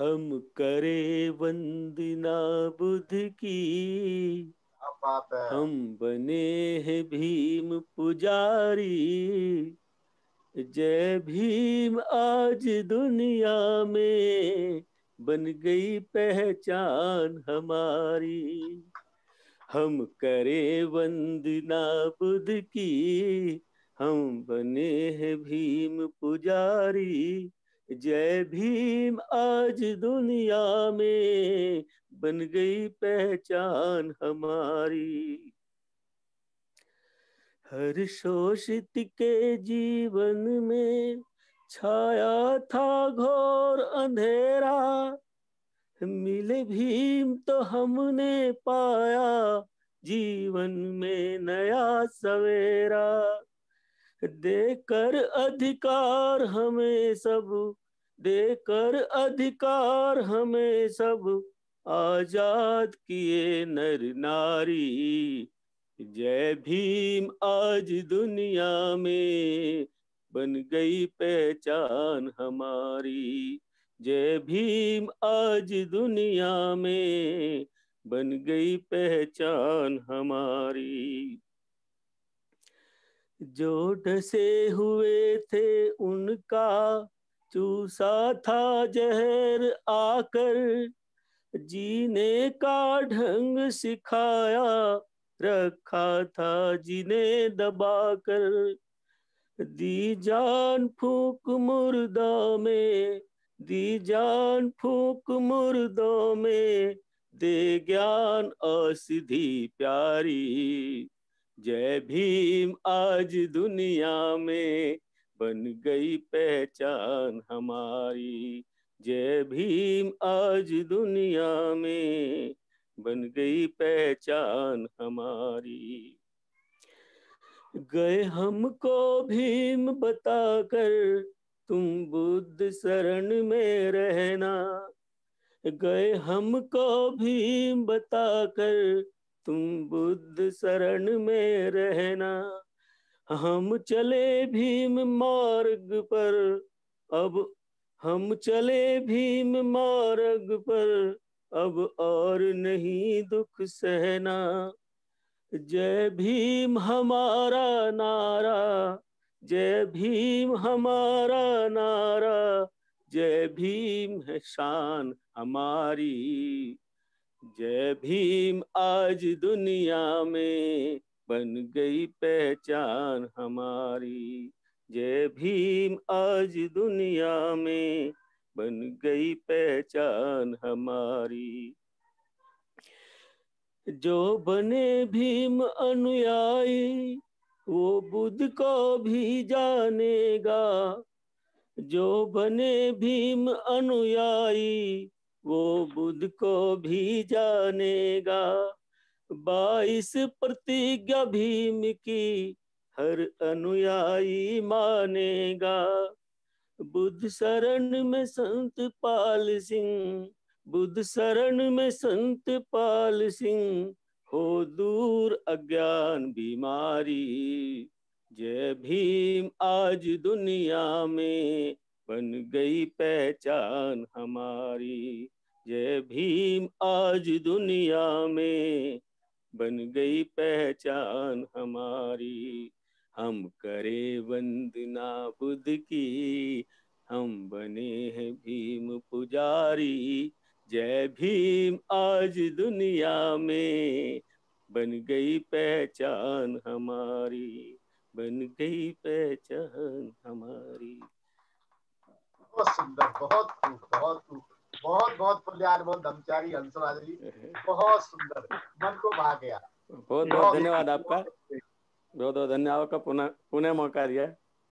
हम करे वंदना बुद्ध की हम बने हैं भीम पुजारी जय भीम आज दुनिया में बन गई पहचान हमारी हम करे वंदना बुद्ध की हम बने हैं भीम पुजारी जय भीम आज दुनिया में बन गई पहचान हमारी हर शोषित के जीवन में छाया था घोर अंधेरा मिले भीम तो हमने पाया जीवन में नया सवेरा देकर अधिकार हमें सब देकर अधिकार हमें सब आजाद किए नर नारी जय भीम आज दुनिया में बन गई पहचान हमारी जय भीम आज दुनिया में बन गई पहचान हमारी जो ढसे हुए थे उनका चूसा था जहर आकर जीने का ढंग सिखाया रखा था जीने दबाकर दी जान फूक मुर्दा में दी जान फूक मुर्दों में दे ज्ञान औषधि प्यारी जय भीम आज दुनिया में बन गई पहचान हमारी जय भीम आज दुनिया में बन गई पहचान हमारी गए हमको भीम बताकर तुम बुद्ध शरण में रहना गए हमको भीम बताकर तुम बुद्ध शरण में रहना हम चले भीम मार्ग पर अब हम चले भीम मार्ग पर अब और नहीं दुख सहना जय भीम हमारा नारा जय भीम हमारा नारा जय भीम है शान हमारी जय भीम आज दुनिया में बन गई पहचान हमारी जय भीम आज दुनिया में बन गई पहचान हमारी जो बने भीम अनुयायी वो बुद्ध को भी जानेगा जो बने भीम अनुयायी वो बुद्ध को भी जानेगा बाईस प्रतिज्ञा भीम की हर अनुयायी मानेगा बुद्ध शरण में संत पाल सिंह बुद्ध शरण में संत पाल सिंह हो दूर अज्ञान बीमारी जय भीम आज दुनिया में बन गई पहचान हमारी जय भीम आज दुनिया में बन गई पहचान हमारी हम करे वंदना बुद्ध की हम बने हैं भीम पुजारी जय भीम आज दुनिया में बन गई पहचान हमारी बन गई पहचान हमारी बहुत सुंदर बहुत खूब बहुत खूब बहुत बहुत पुण्यार बहुत धमचारी हंसराज जी बहुत सुंदर मन को भा गया बहुत बहुत धन्यवाद आपका बहुत बहुत धन्यवाद आपका पुनः पुनः मौका दिया